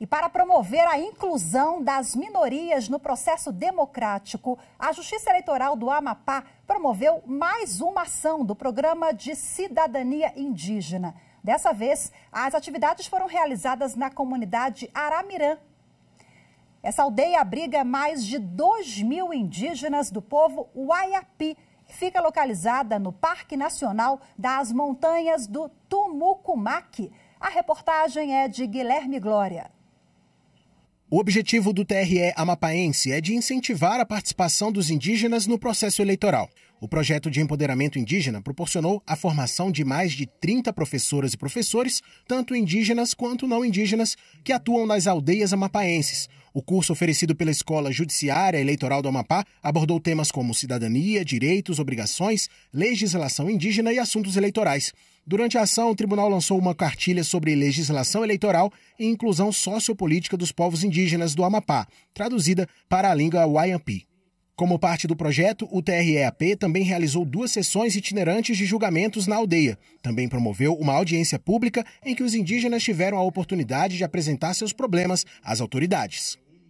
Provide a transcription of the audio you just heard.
E para promover a inclusão das minorias no processo democrático, a Justiça Eleitoral do Amapá promoveu mais uma ação do Programa de Cidadania Indígena. Dessa vez, as atividades foram realizadas na comunidade Aramirã. Essa aldeia abriga mais de 2 mil indígenas do povo Uaiapi e fica localizada no Parque Nacional das Montanhas do Tumucumaque. A reportagem é de Guilherme Glória. O objetivo do TRE amapaense é de incentivar a participação dos indígenas no processo eleitoral. O projeto de empoderamento indígena proporcionou a formação de mais de 30 professoras e professores, tanto indígenas quanto não indígenas, que atuam nas aldeias amapaenses. O curso oferecido pela Escola Judiciária Eleitoral do Amapá abordou temas como cidadania, direitos, obrigações, legislação indígena e assuntos eleitorais. Durante a ação, o tribunal lançou uma cartilha sobre legislação eleitoral e inclusão sociopolítica dos povos indígenas do Amapá, traduzida para a língua Wayampi. Como parte do projeto, o TREAP também realizou duas sessões itinerantes de julgamentos na aldeia. Também promoveu uma audiência pública em que os indígenas tiveram a oportunidade de apresentar seus problemas às autoridades.